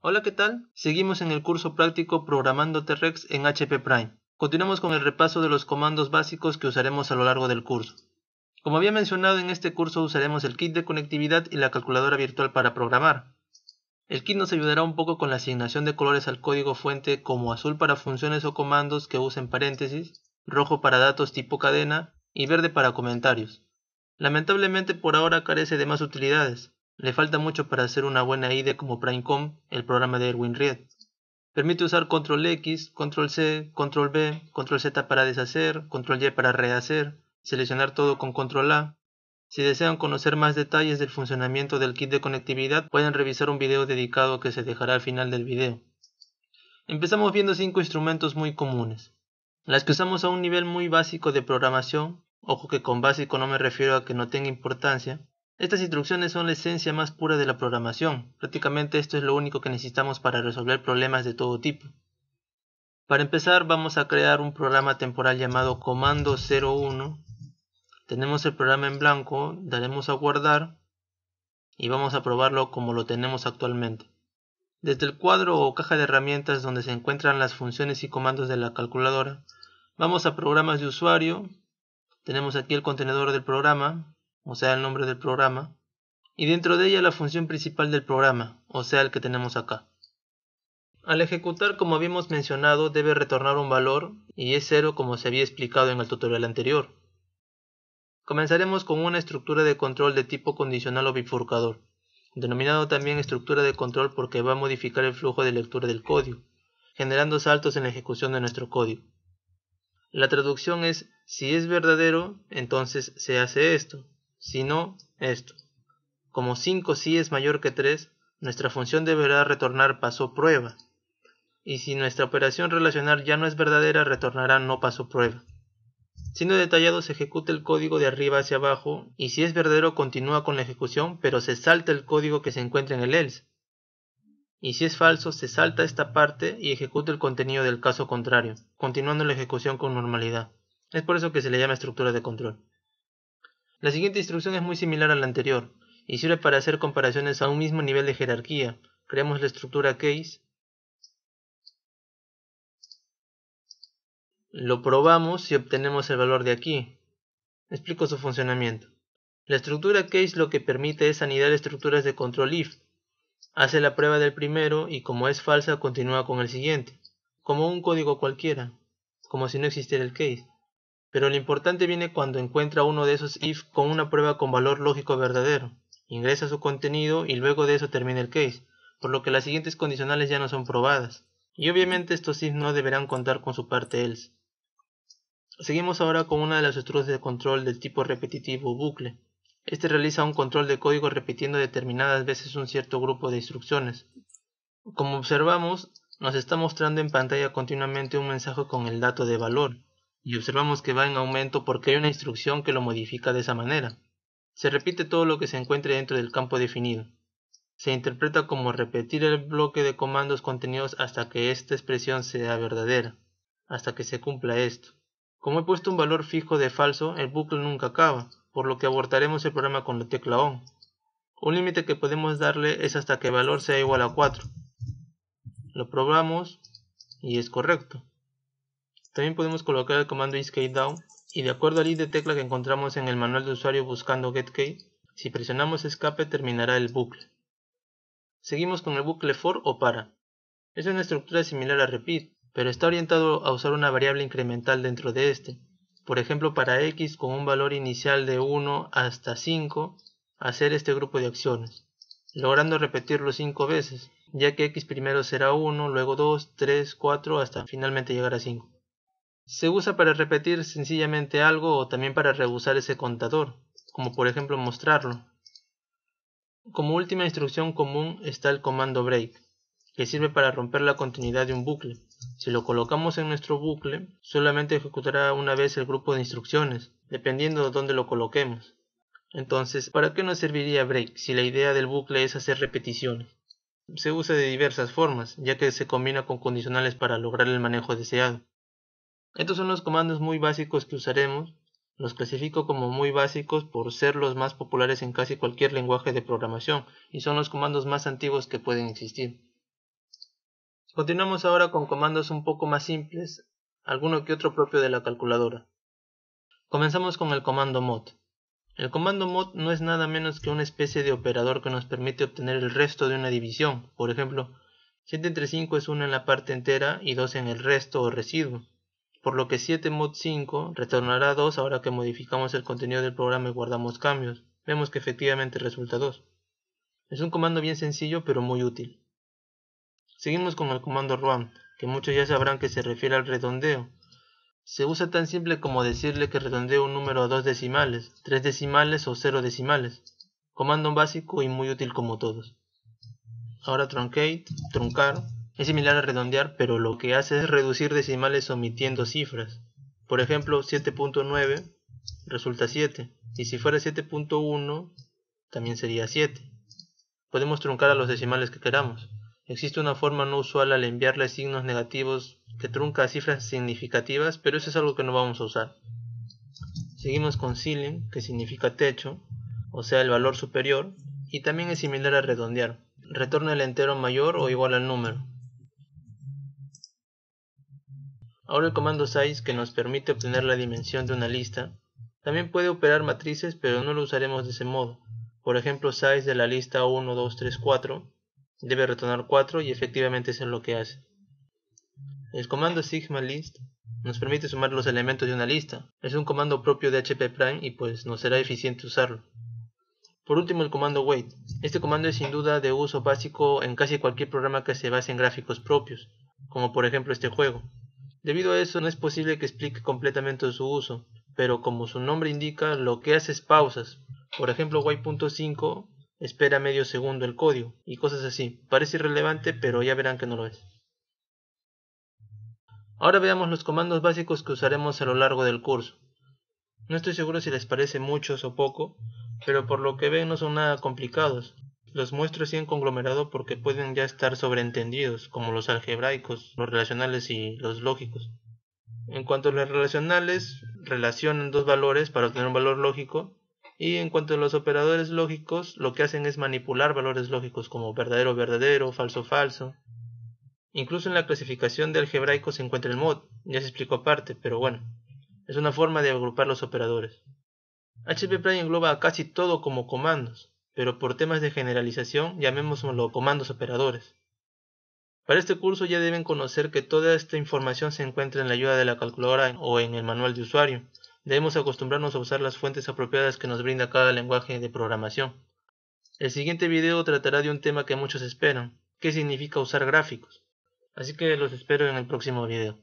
Hola, ¿qué tal? Seguimos en el curso práctico Programando T-Rex en HP Prime. Continuamos con el repaso de los comandos básicos que usaremos a lo largo del curso. Como había mencionado, en este curso usaremos el kit de conectividad y la calculadora virtual para programar. El kit nos ayudará un poco con la asignación de colores al código fuente como azul para funciones o comandos que usen paréntesis, rojo para datos tipo cadena y verde para comentarios. Lamentablemente por ahora carece de más utilidades, le falta mucho para hacer una buena IDE como Primecom, el programa de Erwin Ried. Permite usar control X, control C, control B, control Z para deshacer, control Y para rehacer, seleccionar todo con control A. Si desean conocer más detalles del funcionamiento del kit de conectividad, pueden revisar un video dedicado que se dejará al final del video. Empezamos viendo cinco instrumentos muy comunes. Las que usamos a un nivel muy básico de programación, ojo que con básico no me refiero a que no tenga importancia, estas instrucciones son la esencia más pura de la programación. Prácticamente esto es lo único que necesitamos para resolver problemas de todo tipo. Para empezar vamos a crear un programa temporal llamado comando 01. Tenemos el programa en blanco, daremos a guardar y vamos a probarlo como lo tenemos actualmente. Desde el cuadro o caja de herramientas donde se encuentran las funciones y comandos de la calculadora, vamos a programas de usuario, tenemos aquí el contenedor del programa, o sea el nombre del programa, y dentro de ella la función principal del programa, o sea el que tenemos acá. Al ejecutar, como habíamos mencionado, debe retornar un valor y es cero como se había explicado en el tutorial anterior. Comenzaremos con una estructura de control de tipo condicional o bifurcador, denominado también estructura de control porque va a modificar el flujo de lectura del código, generando saltos en la ejecución de nuestro código. La traducción es, si es verdadero, entonces se hace esto, sino esto. Como 5 sí es mayor que 3, nuestra función deberá retornar paso prueba. Y si nuestra operación relacional ya no es verdadera, retornará no paso prueba. Siendo detallado, se ejecuta el código de arriba hacia abajo y si es verdadero continúa con la ejecución, pero se salta el código que se encuentra en el else. Y si es falso, se salta esta parte y ejecuta el contenido del caso contrario, continuando la ejecución con normalidad. Es por eso que se le llama estructura de control. La siguiente instrucción es muy similar a la anterior y sirve para hacer comparaciones a un mismo nivel de jerarquía. Creamos la estructura case, lo probamos y obtenemos el valor de aquí. Explico su funcionamiento. La estructura case lo que permite es anidar estructuras de control if. Hace la prueba del primero y como es falsa continúa con el siguiente, como un código cualquiera, como si no existiera el case. Pero lo importante viene cuando encuentra uno de esos if con una prueba con valor lógico verdadero. Ingresa su contenido y luego de eso termina el case, por lo que las siguientes condicionales ya no son probadas. Y obviamente estos if no deberán contar con su parte else. Seguimos ahora con una de las estructuras de control del tipo repetitivo bucle. Este realiza un control de código repitiendo determinadas veces un cierto grupo de instrucciones. Como observamos, nos está mostrando en pantalla continuamente un mensaje con el dato de valor, y observamos que va en aumento porque hay una instrucción que lo modifica de esa manera. Se repite todo lo que se encuentre dentro del campo definido. Se interpreta como repetir el bloque de comandos contenidos hasta que esta expresión sea verdadera, hasta que se cumpla esto. Como he puesto un valor fijo de falso, el bucle nunca acaba, por lo que abortaremos el programa con la tecla ON. Un límite que podemos darle es hasta que el valor sea igual a 4. Lo probamos y es correcto. También podemos colocar el comando inscape down y de acuerdo al ID de tecla que encontramos en el manual de usuario buscando getKey, si presionamos escape terminará el bucle. Seguimos con el bucle for o para. Es una estructura similar a repeat, pero está orientado a usar una variable incremental dentro de este. Por ejemplo, para x con un valor inicial de 1 hasta 5, hacer este grupo de acciones, logrando repetirlo 5 veces, ya que x primero será 1, luego 2, 3, 4, hasta finalmente llegar a 5. Se usa para repetir sencillamente algo o también para rehusar ese contador, como por ejemplo mostrarlo. Como última instrucción común está el comando break, que sirve para romper la continuidad de un bucle. Si lo colocamos en nuestro bucle, solamente ejecutará una vez el grupo de instrucciones, dependiendo de dónde lo coloquemos. Entonces, ¿para qué nos serviría break si la idea del bucle es hacer repeticiones? Se usa de diversas formas, ya que se combina con condicionales para lograr el manejo deseado. Estos son los comandos muy básicos que usaremos. Los clasifico como muy básicos por ser los más populares en casi cualquier lenguaje de programación y son los comandos más antiguos que pueden existir. Continuamos ahora con comandos un poco más simples, alguno que otro propio de la calculadora. Comenzamos con el comando mod. El comando mod no es nada menos que una especie de operador que nos permite obtener el resto de una división. Por ejemplo, 7 entre 5 es 1 en la parte entera y 2 en el resto o residuo por lo que 7 mod 5 retornará 2 ahora que modificamos el contenido del programa y guardamos cambios. Vemos que efectivamente resulta 2. Es un comando bien sencillo pero muy útil. Seguimos con el comando run que muchos ya sabrán que se refiere al redondeo. Se usa tan simple como decirle que redondee un número a dos decimales, tres decimales o cero decimales. Comando básico y muy útil como todos. Ahora truncate, truncar, es similar a redondear, pero lo que hace es reducir decimales omitiendo cifras. Por ejemplo, 7.9 resulta 7, y si fuera 7.1 también sería 7. Podemos truncar a los decimales que queramos. Existe una forma no usual al enviarle signos negativos que trunca cifras significativas, pero eso es algo que no vamos a usar. Seguimos con ceiling, que significa techo, o sea el valor superior, y también es similar a redondear. Retorna el entero mayor o igual al número. Ahora el comando size, que nos permite obtener la dimensión de una lista, también puede operar matrices, pero no lo usaremos de ese modo. Por ejemplo, size de la lista 1, 2, 3, 4 debe retornar 4 y efectivamente es en lo que hace. El comando sigma list nos permite sumar los elementos de una lista. Es un comando propio de HP Prime y pues nos será eficiente usarlo. Por último el comando wait. Este comando es sin duda de uso básico en casi cualquier programa que se base en gráficos propios, como por ejemplo este juego. Debido a eso no es posible que explique completamente su uso, pero como su nombre indica, lo que hace es pausas. Por ejemplo, y.5 espera medio segundo el código y cosas así. Parece irrelevante, pero ya verán que no lo es. Ahora veamos los comandos básicos que usaremos a lo largo del curso. No estoy seguro si les parece muchos o poco, pero por lo que ven no son nada complicados. Los muestro así en conglomerado porque pueden ya estar sobreentendidos, como los algebraicos, los relacionales y los lógicos. En cuanto a los relacionales, relacionan dos valores para obtener un valor lógico, y en cuanto a los operadores lógicos, lo que hacen es manipular valores lógicos como verdadero, verdadero, falso, falso. Incluso en la clasificación de algebraico se encuentra el mod, ya se explicó aparte, pero bueno, es una forma de agrupar los operadores. HP engloba casi todo como comandos, pero por temas de generalización llamémoslo comandos operadores. Para este curso ya deben conocer que toda esta información se encuentra en la ayuda de la calculadora o en el manual de usuario. Debemos acostumbrarnos a usar las fuentes apropiadas que nos brinda cada lenguaje de programación. El siguiente video tratará de un tema que muchos esperan, qué significa usar gráficos. Así que los espero en el próximo video.